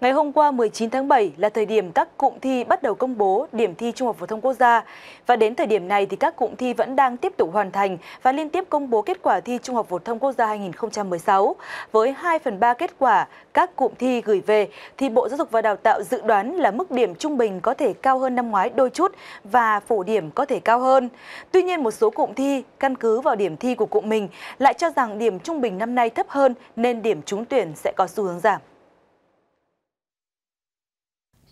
Ngày hôm qua 19 tháng 7 là thời điểm các cụm thi bắt đầu công bố điểm thi Trung học phổ thông quốc gia. Và đến thời điểm này thì các cụm thi vẫn đang tiếp tục hoàn thành và liên tiếp công bố kết quả thi Trung học phổ thông quốc gia 2016. Với 2 phần 3 kết quả các cụm thi gửi về thì Bộ Giáo dục và Đào tạo dự đoán là mức điểm trung bình có thể cao hơn năm ngoái đôi chút và phổ điểm có thể cao hơn. Tuy nhiên một số cụm thi căn cứ vào điểm thi của cụm mình lại cho rằng điểm trung bình năm nay thấp hơn nên điểm trúng tuyển sẽ có xu hướng giảm.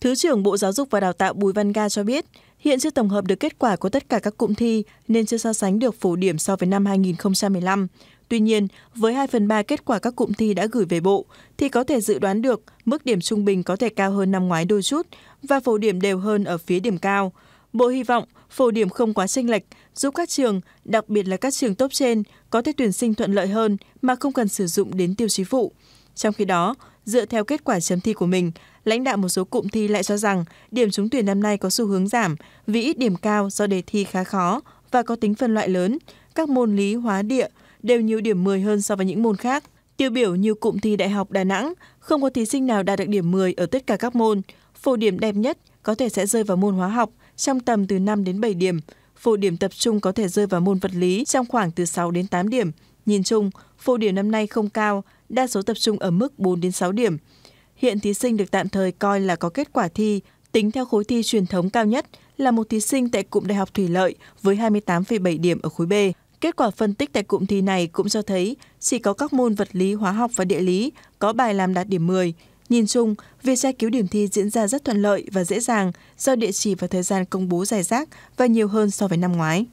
Thứ trưởng Bộ Giáo dục và Đào tạo Bùi Văn Ga cho biết, hiện chưa tổng hợp được kết quả của tất cả các cụm thi nên chưa so sánh được phổ điểm so với năm 2015. Tuy nhiên, với 2 phần 3 kết quả các cụm thi đã gửi về bộ, thì có thể dự đoán được mức điểm trung bình có thể cao hơn năm ngoái đôi chút và phổ điểm đều hơn ở phía điểm cao. Bộ hy vọng phổ điểm không quá chênh lệch, giúp các trường, đặc biệt là các trường tốt trên, có thể tuyển sinh thuận lợi hơn mà không cần sử dụng đến tiêu chí phụ. Trong khi đó, Dựa theo kết quả chấm thi của mình, lãnh đạo một số cụm thi lại cho rằng điểm trúng tuyển năm nay có xu hướng giảm vì ít điểm cao do đề thi khá khó và có tính phân loại lớn. Các môn lý, hóa, địa đều nhiều điểm 10 hơn so với những môn khác. Tiêu biểu như cụm thi Đại học Đà Nẵng, không có thí sinh nào đạt được điểm 10 ở tất cả các môn. Phổ điểm đẹp nhất có thể sẽ rơi vào môn hóa học trong tầm từ 5 đến 7 điểm. Phổ điểm tập trung có thể rơi vào môn vật lý trong khoảng từ 6 đến 8 điểm Nhìn chung, phổ điểm năm nay không cao, đa số tập trung ở mức 4 đến 6 điểm. Hiện thí sinh được tạm thời coi là có kết quả thi tính theo khối thi truyền thống cao nhất là một thí sinh tại cụm Đại học Thủy Lợi với 28,7 điểm ở khối B. Kết quả phân tích tại cụm thi này cũng cho thấy chỉ có các môn vật lý, hóa học và địa lý có bài làm đạt điểm 10. Nhìn chung, việc tra cứu điểm thi diễn ra rất thuận lợi và dễ dàng do địa chỉ và thời gian công bố dài rác và nhiều hơn so với năm ngoái.